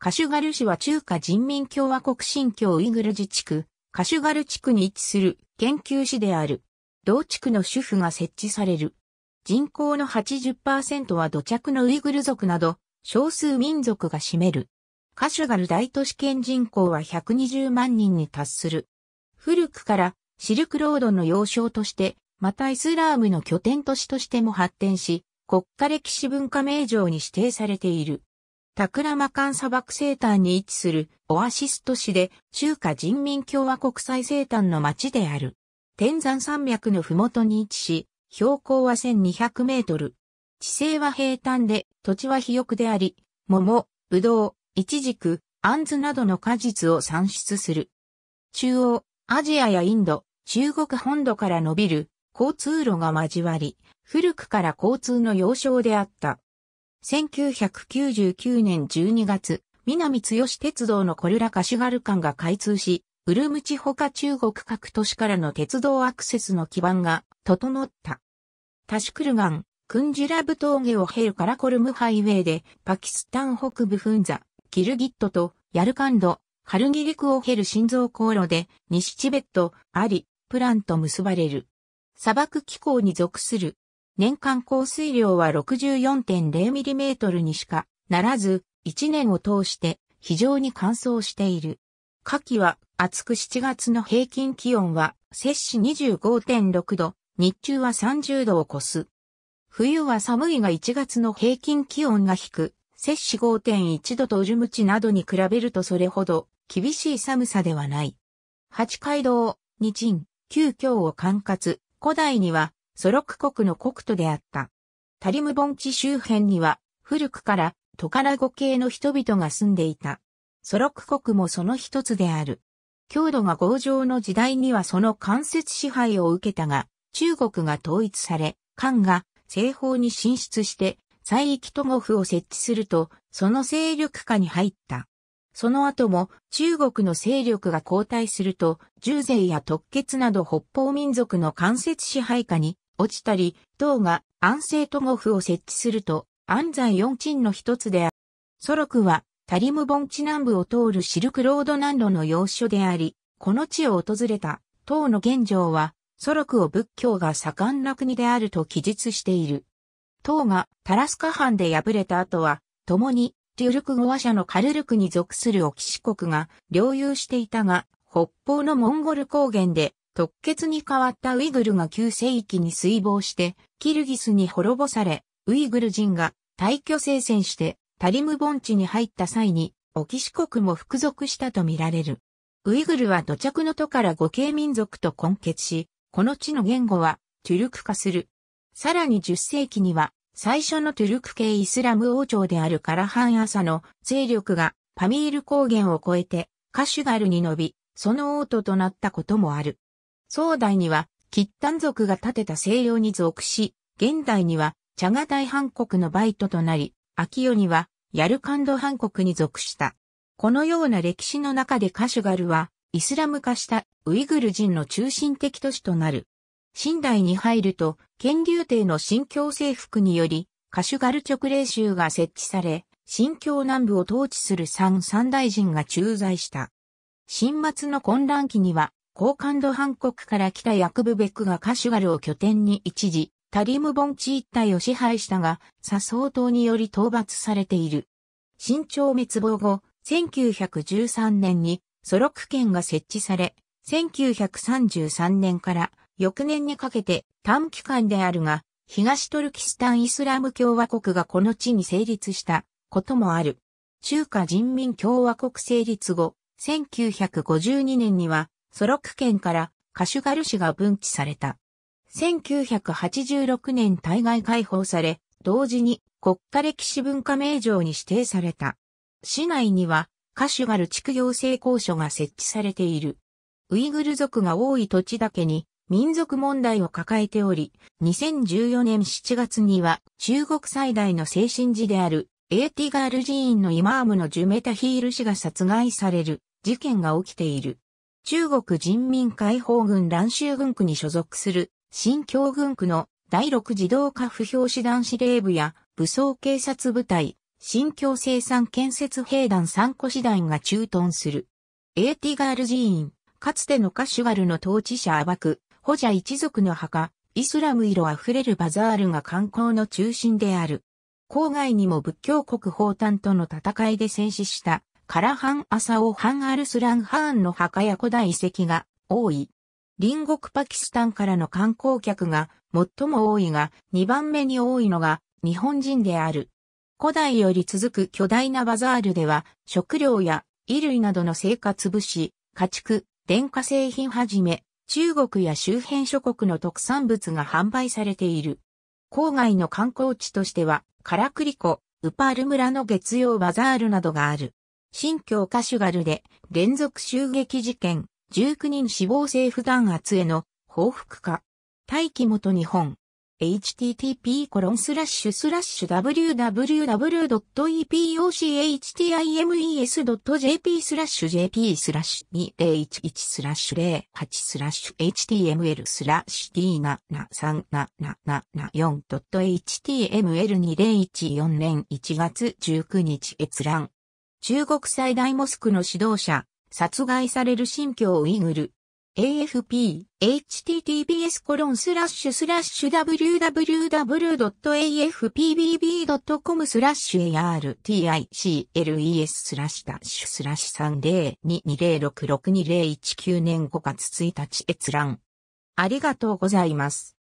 カシュガル市は中華人民共和国新疆ウイグル自治区、カシュガル地区に位置する研究市である。同地区の主婦が設置される。人口の80%は土着のウイグル族など、少数民族が占める。カシュガル大都市圏人口は120万人に達する。古くからシルクロードの要衝として、またイスラームの拠点都市としても発展し、国家歴史文化名城に指定されている。タクラマカン砂漠西端に位置するオアシス都市で中華人民共和国最西端の町である。天山山脈の麓に位置し、標高は1200メートル。地勢は平坦で、土地は肥沃であり、桃、ぶどう、イチジク、アンズなどの果実を産出する。中央、アジアやインド、中国本土から伸びる交通路が交わり、古くから交通の要衝であった。1999年12月、南吉鉄道のコルラカシュガル間が開通し、ウルムチほか中国各都市からの鉄道アクセスの基盤が整った。タシクルガン、クンジュラブ峠を経るカラコルムハイウェイで、パキスタン北部フンザ、ギルギットとヤルカンド、ハルギリクを経る心臓航路で、西チベット、アリ、プランと結ばれる。砂漠気候に属する年間降水量は6 4 0トルにしかならず、1年を通して非常に乾燥している。夏季は暑く7月の平均気温は摂氏25.6度、日中は30度を超す。冬は寒いが1月の平均気温が低く、摂氏5.1度とウジムチなどに比べるとそれほど厳しい寒さではない。八街道、日鎮、旧京を管轄、古代にはソロク国の国都であった。タリム盆地周辺には、古くから、トカラ語系の人々が住んでいた。ソロク国もその一つである。強度が強情の時代にはその間接支配を受けたが、中国が統一され、漢が西方に進出して、西域都護府を設置すると、その勢力下に入った。その後も中国の勢力が後退すると、重税や特決など北方民族の間接支配下に落ちたり、等が安政と護府を設置すると、安西四鎮の一つである。ソロクは、タリム盆地南部を通るシルクロード南路の要所であり、この地を訪れた、唐の現状は、ソロクを仏教が盛んな国であると記述している。唐がタラスカ藩で敗れた後は、共に、テュルク語話者のカルルクに属するオキシ国が領有していたが、北方のモンゴル高原で特決に変わったウイグルが9世紀に水亡して、キルギスに滅ぼされ、ウイグル人が退去聖戦して、タリム盆地に入った際に、オキシ国も服属したとみられる。ウイグルは土着の都から五系民族と混血し、この地の言語はトゥルク化する。さらに10世紀には、最初のトゥルク系イスラム王朝であるカラハン朝の勢力がパミール高原を越えてカシュガルに伸び、その王都となったこともある。宋代には、吉丹族が建てた西洋に属し、現代には、茶賀大半国のバイトとなり、秋夜には、ヤルカンド半国に属した。このような歴史の中でカシュガルは、イスラム化したウイグル人の中心的都市となる。新代に入ると、権竜帝の新教征服により、カシュガル直令州が設置され、新教南部を統治する三三大臣が駐在した。新末の混乱期には、高感度韓国から来たヤクブベックがカシュガルを拠点に一時、タリム盆地一帯を支配したが、左相当により討伐されている。新朝滅亡後、1913年にソロク県が設置され、1933年から翌年にかけて短期間であるが、東トルキスタンイスラム共和国がこの地に成立したこともある。中華人民共和国成立後、1952年にはソロク県からカシュガル市が分岐された。1986年対外解放され、同時に国家歴史文化名城に指定された。市内にはカシュガル地区行政公所が設置されている。ウイグル族が多い土地だけに民族問題を抱えており、2014年7月には中国最大の精神寺であるエーティガール寺院のイマームのジュメタヒール氏が殺害される事件が起きている。中国人民解放軍蘭州軍区に所属する新疆軍区の第6自動化不評師団司令部や武装警察部隊、新疆生産建設兵団3個師団が駐屯する。エーティガール寺院、かつてのカシュガルの統治者暴く、ク、ホジャ一族の墓、イスラム色あふれるバザールが観光の中心である。郊外にも仏教国法丹との戦いで戦死したカラハン・アサオ・ハン・アルスラン・ハーンの墓や古代遺跡が多い。隣国パキスタンからの観光客が最も多いが、2番目に多いのが日本人である。古代より続く巨大なバザールでは、食料や衣類などの生活物資、家畜、電化製品はじめ、中国や周辺諸国の特産物が販売されている。郊外の観光地としては、カラクリコ、ウパール村の月曜バザールなどがある。新疆カシュガルで連続襲撃事件、19人死亡政府弾圧への報復化。大気元日本。http コロンスラッシュスラッシュ www.epochtimes.jp スラッシュ jp スラッシュ2011スラッシュ08スラッシュ html スラッシュ d73774.html2014 年1月19日閲覧中国最大モスクの指導者、殺害される新疆ウイグル。AFP、https コロンスラッシュスラッシュ www.afpbb.com スラッシュ articles スラッシュスラッシュ3022066201 9年5月1日閲覧。ありがとうございます。